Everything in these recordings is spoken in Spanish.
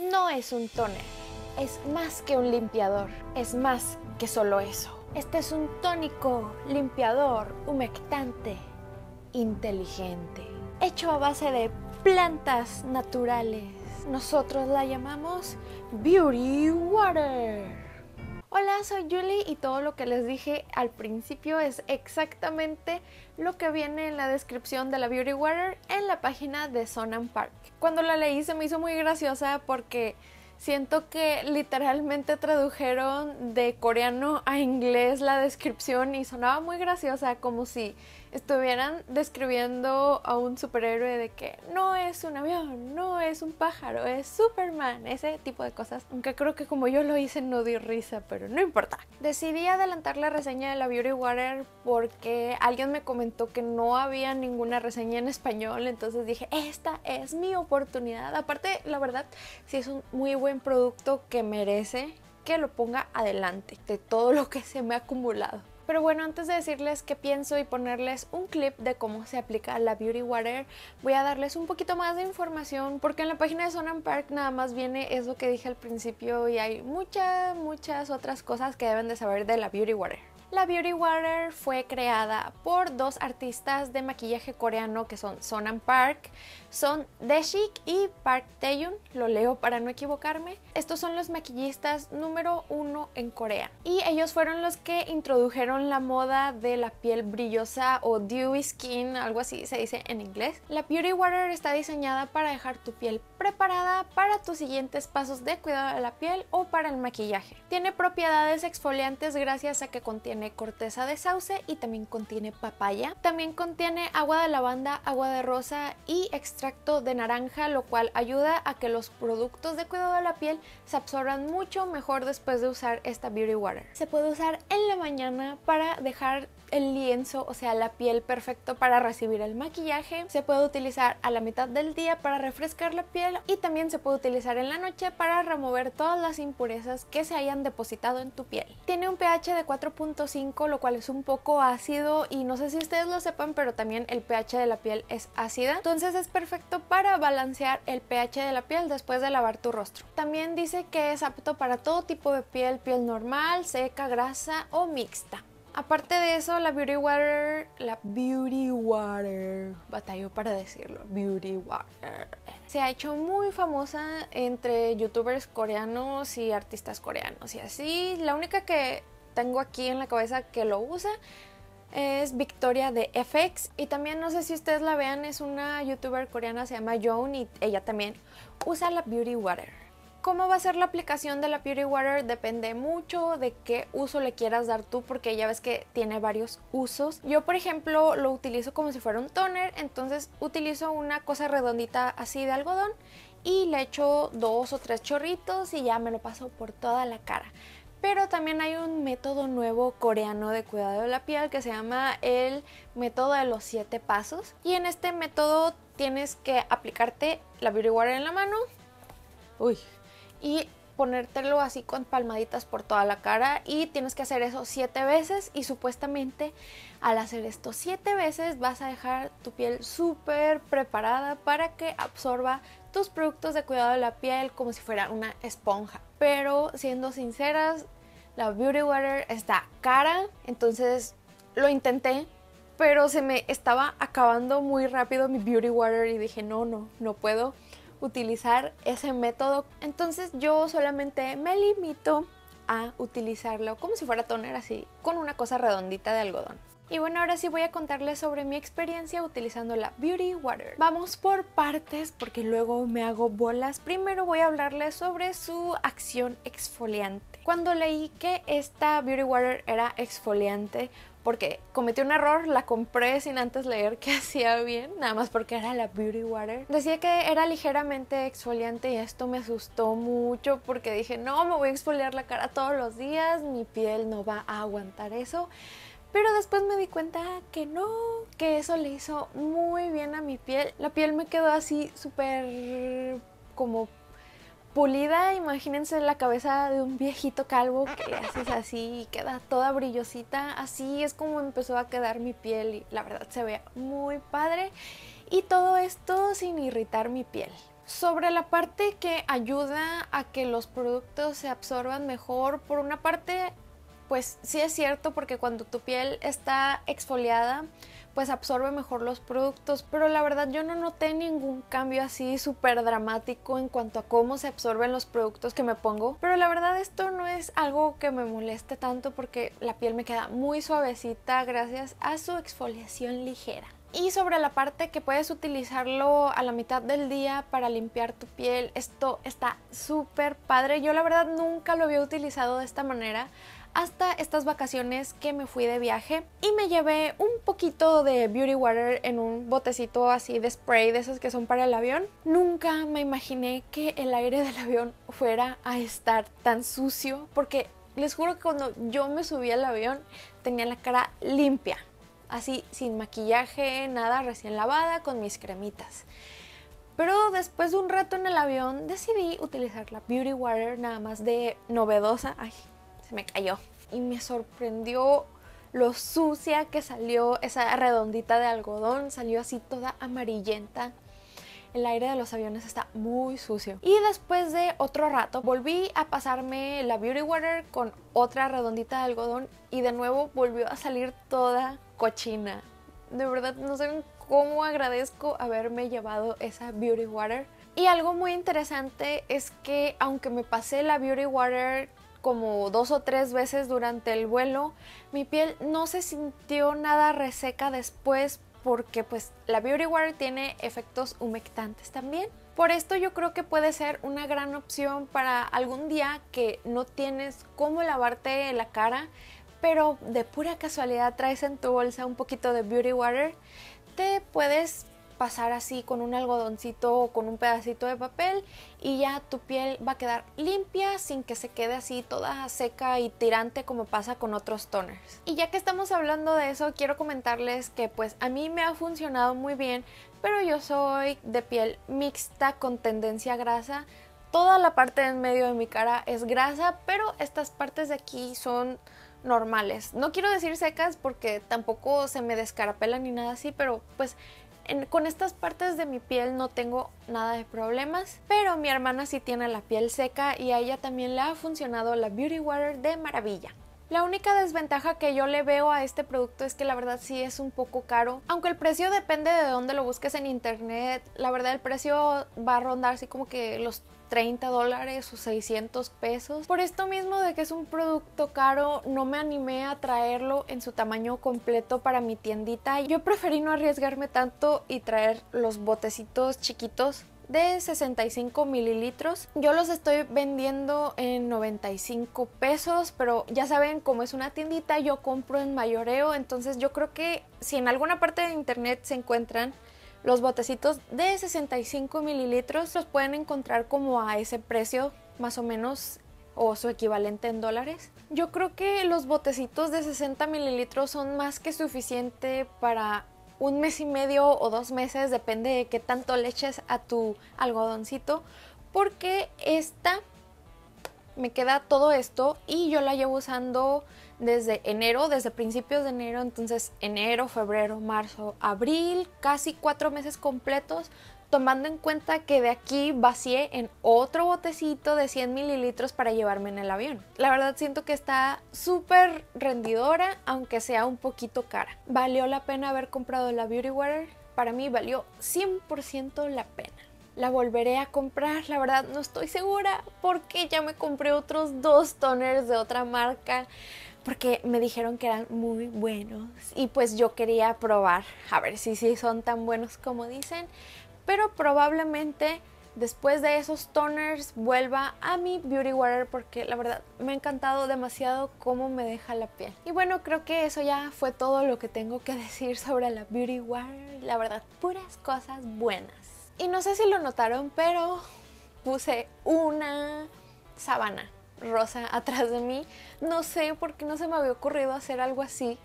no es un tóner, es más que un limpiador, es más que solo eso. Este es un tónico, limpiador, humectante, inteligente, hecho a base de plantas naturales. Nosotros la llamamos Beauty Water. Hola, soy Julie y todo lo que les dije al principio es exactamente lo que viene en la descripción de la Beauty Water en la página de Sonam Park. Cuando la leí se me hizo muy graciosa porque siento que literalmente tradujeron de coreano a inglés la descripción y sonaba muy graciosa como si estuvieran describiendo a un superhéroe de que no es un avión, no es un pájaro, es Superman, ese tipo de cosas. Aunque creo que como yo lo hice no dio risa, pero no importa. Decidí adelantar la reseña de la Beauty Water porque alguien me comentó que no había ninguna reseña en español, entonces dije, esta es mi oportunidad. Aparte, la verdad, sí es un muy buen producto que merece que lo ponga adelante de todo lo que se me ha acumulado. Pero bueno, antes de decirles qué pienso y ponerles un clip de cómo se aplica la Beauty Water, voy a darles un poquito más de información porque en la página de Sonam Park nada más viene eso que dije al principio y hay muchas, muchas otras cosas que deben de saber de la Beauty Water. La Beauty Water fue creada por dos artistas de maquillaje coreano que son Sonam Park, son Deshik y Park Taeyun, lo leo para no equivocarme. Estos son los maquillistas número uno en Corea y ellos fueron los que introdujeron la moda de la piel brillosa o dewy skin, algo así se dice en inglés. La Beauty Water está diseñada para dejar tu piel preparada para tus siguientes pasos de cuidado de la piel o para el maquillaje. Tiene propiedades exfoliantes gracias a que contiene corteza de sauce y también contiene papaya. También contiene agua de lavanda, agua de rosa y extracto de naranja, lo cual ayuda a que los productos de cuidado de la piel se absorban mucho mejor después de usar esta Beauty Water. Se puede usar en la mañana para dejar el lienzo, o sea, la piel perfecto para recibir el maquillaje. Se puede utilizar a la mitad del día para refrescar la piel y también se puede utilizar en la noche para remover todas las impurezas que se hayan depositado en tu piel. Tiene un pH de 4.5, lo cual es un poco ácido y no sé si ustedes lo sepan, pero también el pH de la piel es ácida. Entonces es perfecto para balancear el pH de la piel después de lavar tu rostro. También dice que es apto para todo tipo de piel, piel normal, seca, grasa o mixta. Aparte de eso, la Beauty Water, la Beauty Water, batalló para decirlo, Beauty Water, se ha hecho muy famosa entre youtubers coreanos y artistas coreanos y así. La única que tengo aquí en la cabeza que lo usa es Victoria de FX y también no sé si ustedes la vean, es una youtuber coreana, se llama Joan y ella también usa la Beauty Water. Cómo va a ser la aplicación de la Beauty Water depende mucho de qué uso le quieras dar tú porque ya ves que tiene varios usos. Yo por ejemplo lo utilizo como si fuera un toner, entonces utilizo una cosa redondita así de algodón y le echo dos o tres chorritos y ya me lo paso por toda la cara. Pero también hay un método nuevo coreano de cuidado de la piel que se llama el método de los siete pasos. Y en este método tienes que aplicarte la Beauty Water en la mano. Uy, y ponértelo así con palmaditas por toda la cara y tienes que hacer eso siete veces y supuestamente al hacer esto siete veces vas a dejar tu piel súper preparada para que absorba tus productos de cuidado de la piel como si fuera una esponja. Pero siendo sinceras, la Beauty Water está cara, entonces lo intenté, pero se me estaba acabando muy rápido mi Beauty Water y dije no, no, no puedo utilizar ese método. Entonces yo solamente me limito a utilizarlo como si fuera toner así, con una cosa redondita de algodón. Y bueno, ahora sí voy a contarles sobre mi experiencia utilizando la Beauty Water. Vamos por partes porque luego me hago bolas. Primero voy a hablarles sobre su acción exfoliante. Cuando leí que esta Beauty Water era exfoliante, porque cometí un error, la compré sin antes leer que hacía bien, nada más porque era la Beauty Water. Decía que era ligeramente exfoliante y esto me asustó mucho porque dije, no, me voy a exfoliar la cara todos los días, mi piel no va a aguantar eso. Pero después me di cuenta que no, que eso le hizo muy bien a mi piel. La piel me quedó así súper como pulida, imagínense la cabeza de un viejito calvo que haces así y queda toda brillosita. Así es como empezó a quedar mi piel y la verdad se ve muy padre. Y todo esto sin irritar mi piel. Sobre la parte que ayuda a que los productos se absorban mejor, por una parte, pues sí es cierto porque cuando tu piel está exfoliada, pues absorbe mejor los productos, pero la verdad yo no noté ningún cambio así súper dramático en cuanto a cómo se absorben los productos que me pongo, pero la verdad esto no es algo que me moleste tanto porque la piel me queda muy suavecita gracias a su exfoliación ligera. Y sobre la parte que puedes utilizarlo a la mitad del día para limpiar tu piel, esto está súper padre. Yo la verdad nunca lo había utilizado de esta manera hasta estas vacaciones que me fui de viaje y me llevé un poquito de beauty water en un botecito así de spray de esos que son para el avión. Nunca me imaginé que el aire del avión fuera a estar tan sucio porque les juro que cuando yo me subí al avión tenía la cara limpia así sin maquillaje, nada, recién lavada, con mis cremitas. Pero después de un rato en el avión decidí utilizar la Beauty Water nada más de novedosa. Ay, se me cayó. Y me sorprendió lo sucia que salió esa redondita de algodón. Salió así toda amarillenta. El aire de los aviones está muy sucio. Y después de otro rato volví a pasarme la Beauty Water con otra redondita de algodón y de nuevo volvió a salir toda cochina. De verdad, no sé cómo agradezco haberme llevado esa Beauty Water. Y algo muy interesante es que aunque me pasé la Beauty Water como dos o tres veces durante el vuelo, mi piel no se sintió nada reseca después porque pues la Beauty Water tiene efectos humectantes también. Por esto yo creo que puede ser una gran opción para algún día que no tienes cómo lavarte la cara, pero de pura casualidad traes en tu bolsa un poquito de beauty water, te puedes pasar así con un algodoncito o con un pedacito de papel y ya tu piel va a quedar limpia sin que se quede así toda seca y tirante como pasa con otros toners. Y ya que estamos hablando de eso, quiero comentarles que pues a mí me ha funcionado muy bien, pero yo soy de piel mixta con tendencia grasa. Toda la parte en medio de mi cara es grasa, pero estas partes de aquí son normales. No quiero decir secas porque tampoco se me descarapela ni nada así, pero pues con estas partes de mi piel no tengo nada de problemas, pero mi hermana sí tiene la piel seca y a ella también le ha funcionado la Beauty Water de maravilla. La única desventaja que yo le veo a este producto es que la verdad sí es un poco caro. Aunque el precio depende de dónde lo busques en internet, la verdad el precio va a rondar así como que los 30 dólares o 600 pesos. Por esto mismo de que es un producto caro, no me animé a traerlo en su tamaño completo para mi tiendita. Yo preferí no arriesgarme tanto y traer los botecitos chiquitos de 65 mililitros. Yo los estoy vendiendo en 95 pesos, pero ya saben, como es una tiendita, yo compro en mayoreo, entonces yo creo que si en alguna parte de internet se encuentran los botecitos de 65 mililitros los pueden encontrar como a ese precio más o menos o su equivalente en dólares. Yo creo que los botecitos de 60 mililitros son más que suficiente para un mes y medio o dos meses, depende de qué tanto leches a tu algodoncito, porque esta me queda todo esto y yo la llevo usando desde enero, desde principios de enero, entonces enero, febrero, marzo, abril, casi cuatro meses completos, tomando en cuenta que de aquí vacié en otro botecito de 100 mililitros para llevarme en el avión. La verdad siento que está súper rendidora, aunque sea un poquito cara. Valió la pena haber comprado la Beauty Water, para mí valió 100% la pena la volveré a comprar, la verdad no estoy segura porque ya me compré otros dos toners de otra marca porque me dijeron que eran muy buenos y pues yo quería probar a ver si sí son tan buenos como dicen, pero probablemente después de esos toners vuelva a mi Beauty Water porque la verdad me ha encantado demasiado cómo me deja la piel. Y bueno, creo que eso ya fue todo lo que tengo que decir sobre la Beauty Water, la verdad, puras cosas buenas. Y no sé si lo notaron, pero puse una sabana rosa atrás de mí. No sé por qué no se me había ocurrido hacer algo así.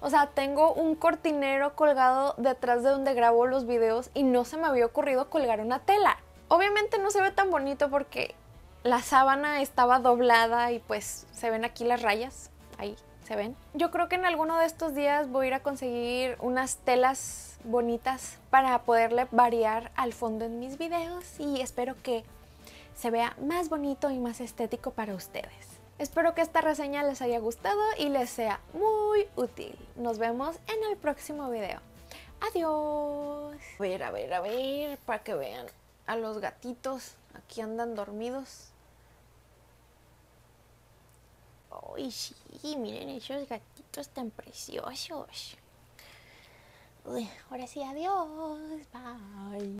O sea, tengo un cortinero colgado detrás de donde grabo los videos y no se me había ocurrido colgar una tela. Obviamente no se ve tan bonito porque la sábana estaba doblada y pues se ven aquí las rayas. Ahí, se ven. Yo creo que en alguno de estos días voy a ir a conseguir unas telas bonitas para poderle variar al fondo en mis videos y espero que se vea más bonito y más estético para ustedes. Espero que esta reseña les haya gustado y les sea muy útil. Nos vemos en el próximo video. Adiós. A ver, a ver, a ver, para que vean a los gatitos. Aquí andan dormidos. ¡Ay, sí! Miren esos gatitos tan preciosos. ahora sí, adiós. Bye.